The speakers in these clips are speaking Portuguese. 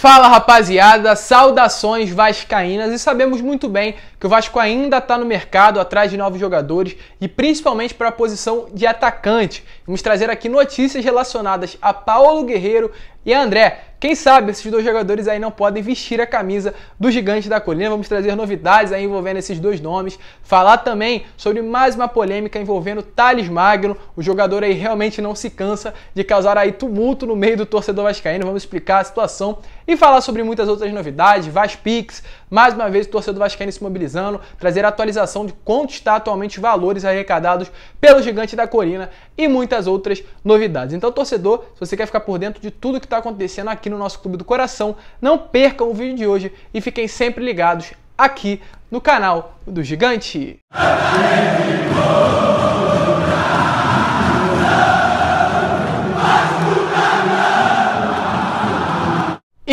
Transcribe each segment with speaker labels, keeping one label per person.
Speaker 1: Fala rapaziada, saudações vascaínas e sabemos muito bem que o Vasco ainda está no mercado atrás de novos jogadores e principalmente para a posição de atacante. Vamos trazer aqui notícias relacionadas a Paulo Guerreiro, e André. Quem sabe esses dois jogadores aí não podem vestir a camisa do Gigante da Colina. Vamos trazer novidades aí envolvendo esses dois nomes. Falar também sobre mais uma polêmica envolvendo Thales Magno. O jogador aí realmente não se cansa de causar aí tumulto no meio do torcedor vascaíno. Vamos explicar a situação e falar sobre muitas outras novidades. Vaspix, mais uma vez o torcedor vascaíno se mobilizando, trazer atualização de quanto está atualmente os valores arrecadados pelo Gigante da Colina e muitas outras novidades. Então, torcedor, se você quer ficar por dentro de tudo que está acontecendo aqui no nosso Clube do Coração. Não percam o vídeo de hoje e fiquem sempre ligados aqui no canal do Gigante.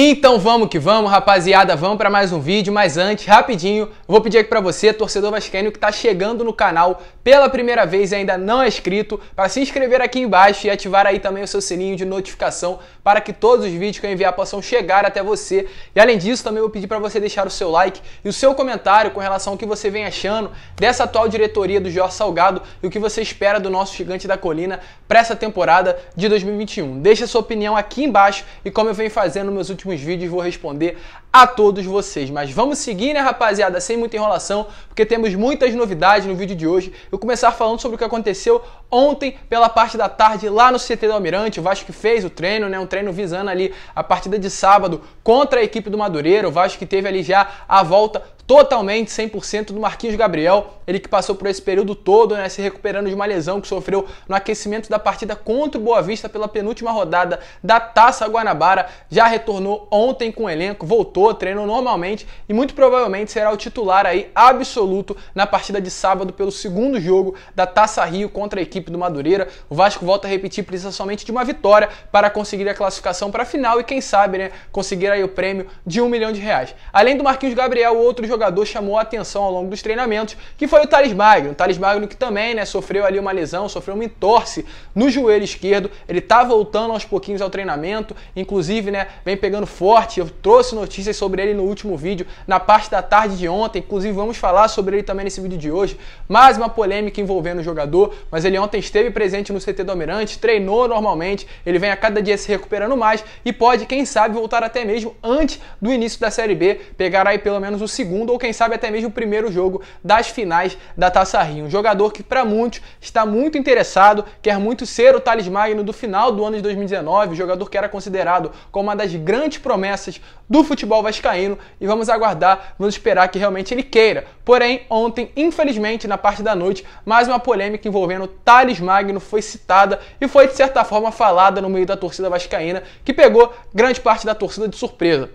Speaker 1: Então vamos que vamos, rapaziada, vamos para mais um vídeo, mas antes, rapidinho, vou pedir aqui para você, torcedor vascaíno que está chegando no canal pela primeira vez e ainda não é inscrito, para se inscrever aqui embaixo e ativar aí também o seu sininho de notificação para que todos os vídeos que eu enviar possam chegar até você. E além disso, também vou pedir para você deixar o seu like e o seu comentário com relação ao que você vem achando dessa atual diretoria do Jorge Salgado e o que você espera do nosso gigante da colina para essa temporada de 2021. Deixa sua opinião aqui embaixo e como eu venho fazendo nos meus últimos próximos vídeos vou responder a todos vocês. Mas vamos seguir, né, rapaziada, sem muita enrolação, porque temos muitas novidades no vídeo de hoje. Eu começar falando sobre o que aconteceu ontem pela parte da tarde lá no CT do Almirante. O Vasco que fez o treino, né, um treino visando ali a partida de sábado contra a equipe do Madureira. O Vasco que teve ali já a volta totalmente 100% do Marquinhos Gabriel, ele que passou por esse período todo, né, se recuperando de uma lesão que sofreu no aquecimento da partida contra o Boa Vista pela penúltima rodada da Taça Guanabara, já retornou ontem com o elenco, voltou, treinou normalmente e muito provavelmente será o titular aí absoluto na partida de sábado pelo segundo jogo da Taça Rio contra a equipe do Madureira. O Vasco volta a repetir, precisa somente de uma vitória para conseguir a classificação para a final e quem sabe, né, conseguir aí o prêmio de um milhão de reais. Além do Marquinhos Gabriel, outro jogador chamou a atenção ao longo dos treinamentos, que foi o Thales Magno. O Thales Magno que também né, sofreu ali uma lesão, sofreu uma entorse no joelho esquerdo. Ele está voltando aos pouquinhos ao treinamento, inclusive né, vem pegando forte. Eu trouxe notícias sobre ele no último vídeo, na parte da tarde de ontem. Inclusive vamos falar sobre ele também nesse vídeo de hoje. Mais uma polêmica envolvendo o jogador, mas ele ontem esteve presente no CT do Almirante, treinou normalmente, ele vem a cada dia se recuperando mais e pode, quem sabe, voltar até mesmo antes do início da Série B, pegar aí pelo menos o segundo segundo ou quem sabe até mesmo o primeiro jogo das finais da Taça Rio. Um jogador que para muitos está muito interessado, quer muito ser o Thales Magno do final do ano de 2019, um jogador que era considerado como uma das grandes promessas do futebol vascaíno e vamos aguardar, vamos esperar que realmente ele queira. Porém, ontem, infelizmente, na parte da noite, mais uma polêmica envolvendo Thales Magno foi citada e foi de certa forma falada no meio da torcida vascaína, que pegou grande parte da torcida de surpresa.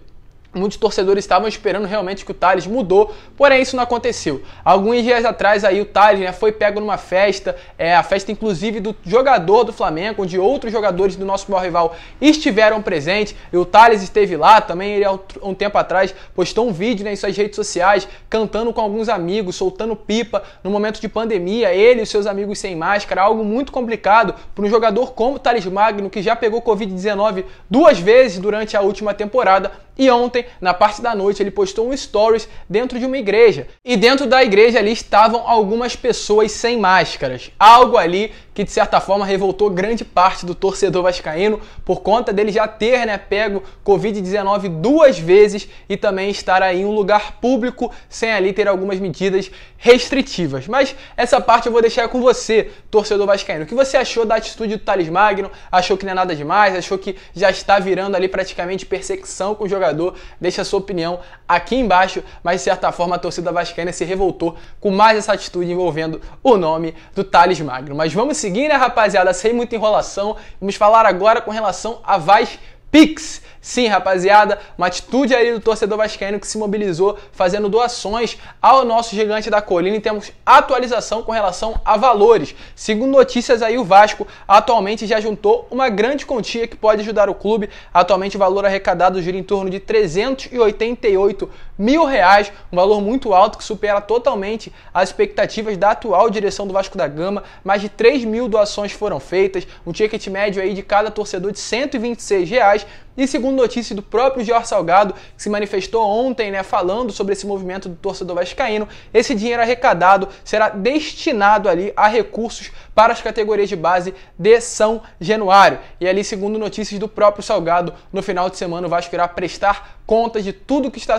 Speaker 1: Muitos torcedores estavam esperando realmente que o Thales mudou, porém isso não aconteceu. Alguns dias atrás aí o Thales né, foi pego numa festa, é, a festa inclusive do jogador do Flamengo, onde outros jogadores do nosso maior rival estiveram presentes. E o Thales esteve lá também, ele há um tempo atrás postou um vídeo né, em suas redes sociais, cantando com alguns amigos, soltando pipa no momento de pandemia, ele e seus amigos sem máscara, algo muito complicado para um jogador como o Thales Magno, que já pegou Covid-19 duas vezes durante a última temporada, e ontem ontem, na parte da noite, ele postou um stories dentro de uma igreja. E dentro da igreja ali estavam algumas pessoas sem máscaras. Algo ali que de certa forma revoltou grande parte do torcedor vascaíno por conta dele já ter né, pego Covid-19 duas vezes e também estar aí em um lugar público sem ali ter algumas medidas restritivas. Mas essa parte eu vou deixar com você, torcedor vascaíno. O que você achou da atitude do Thales Magno? Achou que não é nada demais? Achou que já está virando ali praticamente perseguição com o jogador? Deixa a sua opinião aqui embaixo, mas de certa forma a torcida vascaína se revoltou com mais essa atitude envolvendo o nome do Thales Magno. Mas vamos seguir seguir, né, rapaziada? Sem muita enrolação, vamos falar agora com relação a Vaz Pix. Sim, rapaziada, uma atitude aí do torcedor vascaíno que se mobilizou fazendo doações ao nosso gigante da colina e temos atualização com relação a valores. Segundo notícias aí, o Vasco atualmente já juntou uma grande quantia que pode ajudar o clube. Atualmente o valor arrecadado gira em torno de 388 mil reais, um valor muito alto que supera totalmente as expectativas da atual direção do Vasco da Gama. Mais de 3 mil doações foram feitas, um ticket médio aí de cada torcedor de 126 reais e segundo segundo notícia do próprio Jorge Salgado, que se manifestou ontem, né, falando sobre esse movimento do torcedor vascaíno, esse dinheiro arrecadado será destinado ali a recursos para as categorias de base de São Januário. E ali, segundo notícias do próprio Salgado, no final de semana o Vasco irá prestar contas de tudo que está,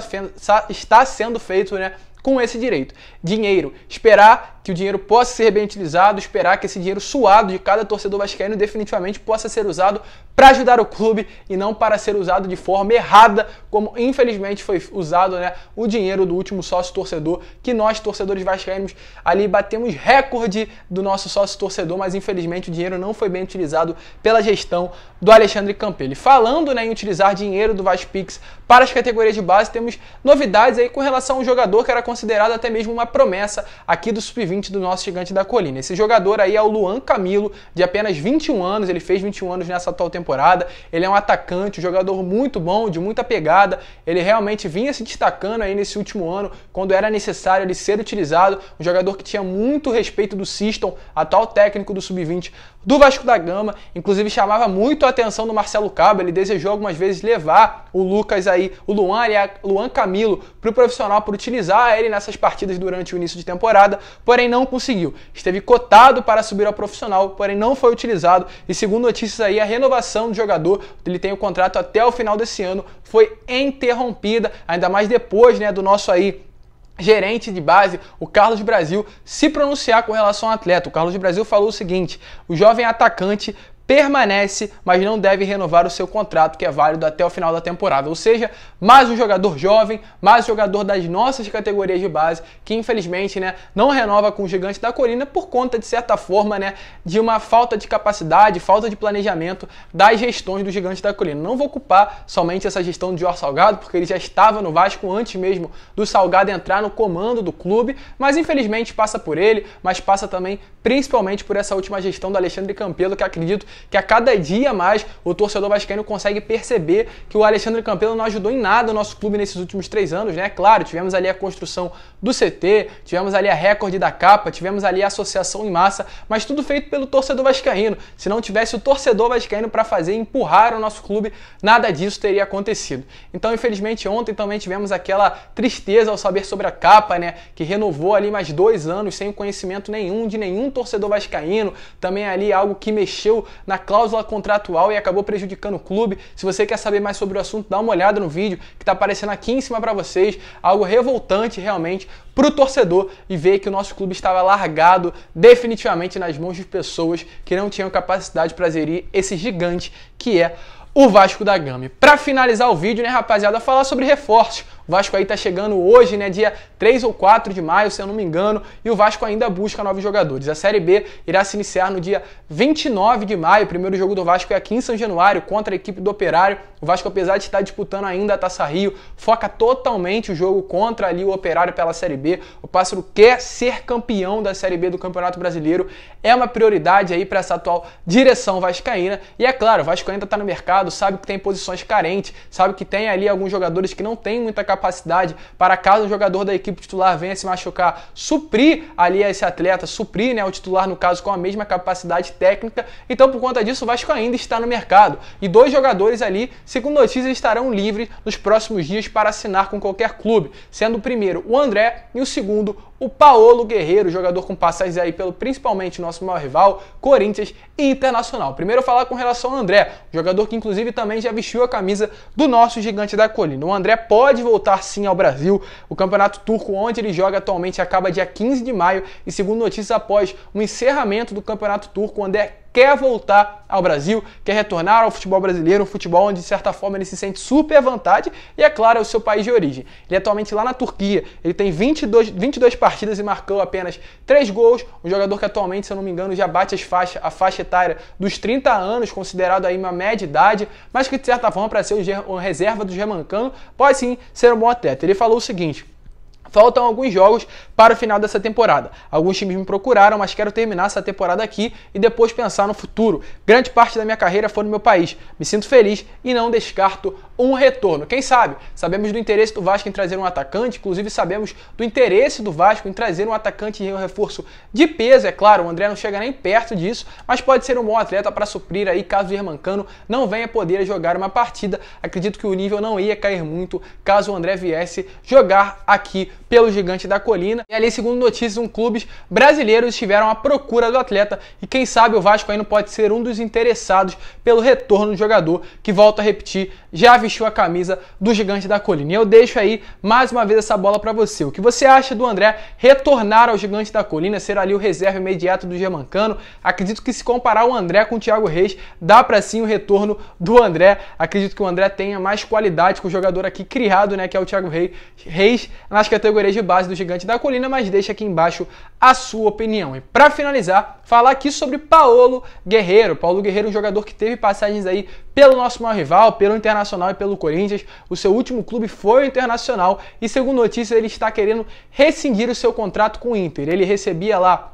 Speaker 1: está sendo feito, né, com esse direito. Dinheiro. Esperar que o dinheiro possa ser bem utilizado, esperar que esse dinheiro suado de cada torcedor vascaíno definitivamente possa ser usado para ajudar o clube e não para ser usado de forma errada, como infelizmente foi usado né, o dinheiro do último sócio torcedor, que nós, torcedores vascaínos, ali batemos recorde do nosso sócio torcedor, mas infelizmente o dinheiro não foi bem utilizado pela gestão do Alexandre Campelli. Falando né, em utilizar dinheiro do Vaspix para as categorias de base, temos novidades aí com relação ao jogador que era considerado até mesmo uma promessa aqui do Sub-20 do nosso gigante da colina. Esse jogador aí é o Luan Camilo, de apenas 21 anos, ele fez 21 anos nessa atual temporada. Ele é um atacante, um jogador muito bom, de muita pegada. Ele realmente vinha se destacando aí nesse último ano, quando era necessário ele ser utilizado. Um jogador que tinha muito respeito do Siston, atual técnico do Sub-20 do Vasco da Gama. Inclusive chamava muito a atenção do Marcelo Cabo, ele desejou algumas vezes levar o Lucas aí, o Luan, Luan Camilo, para o profissional por utilizar nessas partidas durante o início de temporada, porém não conseguiu. Esteve cotado para subir ao profissional, porém não foi utilizado e segundo notícias aí a renovação do jogador, ele tem o contrato até o final desse ano, foi interrompida, ainda mais depois, né, do nosso aí gerente de base, o Carlos Brasil, se pronunciar com relação ao atleta. O Carlos Brasil falou o seguinte: o jovem atacante permanece, mas não deve renovar o seu contrato, que é válido até o final da temporada. Ou seja, mais um jogador jovem, mais um jogador das nossas categorias de base, que infelizmente né, não renova com o gigante da colina por conta, de certa forma, né, de uma falta de capacidade, falta de planejamento das gestões do gigante da colina. Não vou culpar somente essa gestão de Jorge Salgado, porque ele já estava no Vasco antes mesmo do Salgado entrar no comando do clube, mas infelizmente passa por ele, mas passa também principalmente por essa última gestão do Alexandre Campelo, que acredito que a cada dia mais o torcedor vascaíno consegue perceber que o Alexandre Campelo não ajudou em nada o nosso clube nesses últimos três anos, né? Claro, tivemos ali a construção do CT, tivemos ali a recorde da capa, tivemos ali a associação em massa, mas tudo feito pelo torcedor vascaíno. Se não tivesse o torcedor vascaíno para fazer empurrar o nosso clube, nada disso teria acontecido. Então, infelizmente, ontem também tivemos aquela tristeza ao saber sobre a capa, né? Que renovou ali mais dois anos sem conhecimento nenhum de nenhum torcedor vascaíno. Também ali algo que mexeu na cláusula contratual e acabou prejudicando o clube. Se você quer saber mais sobre o assunto, dá uma olhada no vídeo que está aparecendo aqui em cima para vocês. Algo revoltante realmente para o torcedor e ver que o nosso clube estava largado definitivamente nas mãos de pessoas que não tinham capacidade para gerir esse gigante que é o Vasco da Gama. Para finalizar o vídeo, né, rapaziada, falar sobre reforços. O Vasco aí tá chegando hoje, né? Dia 3 ou 4 de maio, se eu não me engano, e o Vasco ainda busca novos jogadores. A Série B irá se iniciar no dia 29 de maio. O primeiro jogo do Vasco é aqui em São Januário contra a equipe do Operário. O Vasco, apesar de estar disputando ainda a Taça Rio, foca totalmente o jogo contra ali o Operário pela Série B. O Pássaro quer ser campeão da Série B do Campeonato Brasileiro. É uma prioridade aí para essa atual direção vascaína. E é claro, o Vasco ainda está no mercado, sabe que tem posições carentes, sabe que tem ali alguns jogadores que não têm muita capacidade para caso um jogador da equipe titular venha se machucar, suprir ali esse atleta, suprir né, o titular, no caso, com a mesma capacidade técnica. Então, por conta disso, o Vasco ainda está no mercado. E dois jogadores ali, segundo notícias, estarão livres nos próximos dias para assinar com qualquer clube, sendo o primeiro o André e o segundo o Paolo Guerreiro, jogador com passagens aí pelo principalmente nosso maior rival, Corinthians e Internacional. Primeiro eu falar com relação ao André, jogador que inclusive também já vestiu a camisa do nosso gigante da colina. O André pode voltar sim ao Brasil. O Campeonato Turco, onde ele joga atualmente, acaba dia 15 de maio e segundo notícias após o encerramento do Campeonato Turco, o André quer voltar ao Brasil, quer retornar ao futebol brasileiro, um futebol onde de certa forma ele se sente super à vontade e é claro, é o seu país de origem. Ele é atualmente lá na Turquia, ele tem 22, 22 partidas e marcou apenas 3 gols, um jogador que atualmente, se eu não me engano, já bate as faixa, a faixa etária dos 30 anos, considerado aí uma média idade, mas que de certa forma para ser uma reserva do Germancano, pode sim ser um bom atleta. Ele falou o seguinte: Faltam alguns jogos para o final dessa temporada. Alguns times me procuraram, mas quero terminar essa temporada aqui e depois pensar no futuro. Grande parte da minha carreira foi no meu país. Me sinto feliz e não descarto um retorno. Quem sabe? Sabemos do interesse do Vasco em trazer um atacante, inclusive sabemos do interesse do Vasco em trazer um atacante e um reforço de peso, é claro. O André não chega nem perto disso, mas pode ser um bom atleta para suprir aí caso o Irmancano não venha poder jogar uma partida. Acredito que o nível não ia cair muito caso o André viesse jogar aqui pelo gigante da colina. E ali, segundo notícias, um clubes brasileiros estiveram à procura do atleta e quem sabe o Vasco ainda pode ser um dos interessados pelo retorno do jogador que, volta a repetir, já vestiu a camisa do gigante da colina. E eu deixo aí mais uma vez essa bola para você. O que você acha do André retornar ao gigante da colina, ser ali o reserva imediato do Germancano? Acredito que se comparar o André com o Thiago Reis, dá para sim o retorno do André. Acredito que o André tenha mais qualidade com o jogador aqui criado, né, que é o Thiago Reis nas categorias varejo base do gigante da colina, mas deixa aqui embaixo a sua opinião. E para finalizar, falar aqui sobre Paulo Guerreiro. Paulo Guerreiro, é um jogador que teve passagens aí pelo nosso maior rival, pelo Internacional e pelo Corinthians. O seu último clube foi o Internacional e, segundo notícias, ele está querendo rescindir o seu contrato com o Inter. Ele recebia lá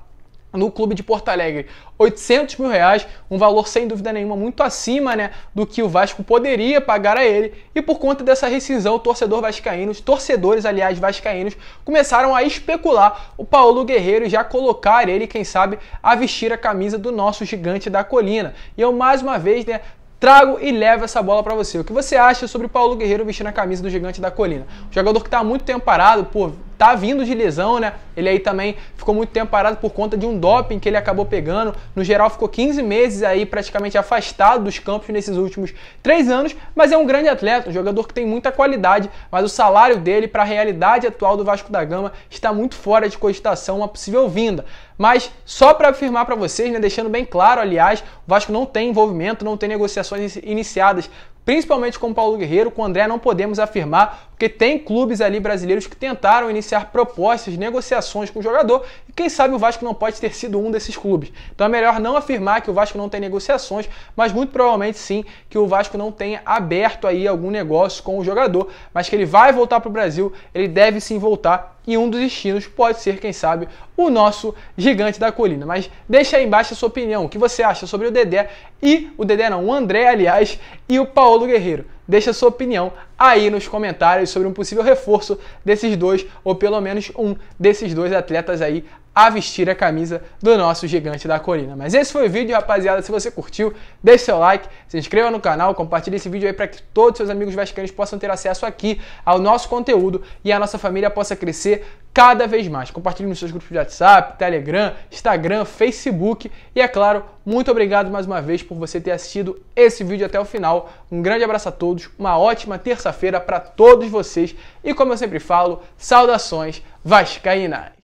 Speaker 1: no clube de Porto Alegre. 800 mil reais, um valor sem dúvida nenhuma muito acima né, do que o Vasco poderia pagar a ele. E por conta dessa rescisão, o torcedor vascaíno, os torcedores, aliás, vascaínos, começaram a especular o Paulo Guerreiro e já colocar ele, quem sabe, a vestir a camisa do nosso gigante da colina. E eu, mais uma vez, né, trago e levo essa bola para você. O que você acha sobre Paulo Guerreiro vestindo a camisa do Gigante da Colina? Um jogador que está há muito tempo parado, por tá vindo de lesão, né? Ele aí também ficou muito tempo parado por conta de um doping que ele acabou pegando. No geral, ficou 15 meses aí praticamente afastado dos campos nesses últimos três anos, mas é um grande atleta, um jogador que tem muita qualidade, mas o salário dele para a realidade atual do Vasco da Gama está muito fora de cogitação uma possível vinda. Mas só para afirmar para vocês, né, deixando bem claro, aliás, o Vasco não tem envolvimento, não tem negociações iniciadas principalmente com o Paulo Guerreiro, com o André não podemos afirmar, porque tem clubes ali brasileiros que tentaram iniciar propostas, negociações com o jogador, e quem sabe o Vasco não pode ter sido um desses clubes. Então é melhor não afirmar que o Vasco não tem negociações, mas muito provavelmente sim que o Vasco não tenha aberto aí algum negócio com o jogador, mas que ele vai voltar para o Brasil, ele deve sim voltar e um dos destinos pode ser, quem sabe, o nosso gigante da colina. Mas deixa aí embaixo a sua opinião, o que você acha sobre o Dedé e o Dedé não, o André, aliás, e o Paulo Guerreiro. Deixa a sua opinião aí nos comentários sobre um possível reforço desses dois, ou pelo menos um desses dois atletas aí a vestir a camisa do nosso gigante da Corina. Mas esse foi o vídeo, rapaziada. Se você curtiu, deixe seu like, se inscreva no canal, compartilhe esse vídeo aí para que todos seus amigos vascaínos possam ter acesso aqui ao nosso conteúdo e a nossa família possa crescer cada vez mais. Compartilhe nos seus grupos de WhatsApp, Telegram, Instagram, Facebook e, é claro, muito obrigado mais uma vez por você ter assistido esse vídeo até o final. Um grande abraço a todos, uma ótima terça-feira para todos vocês e, como eu sempre falo, saudações vascaínas!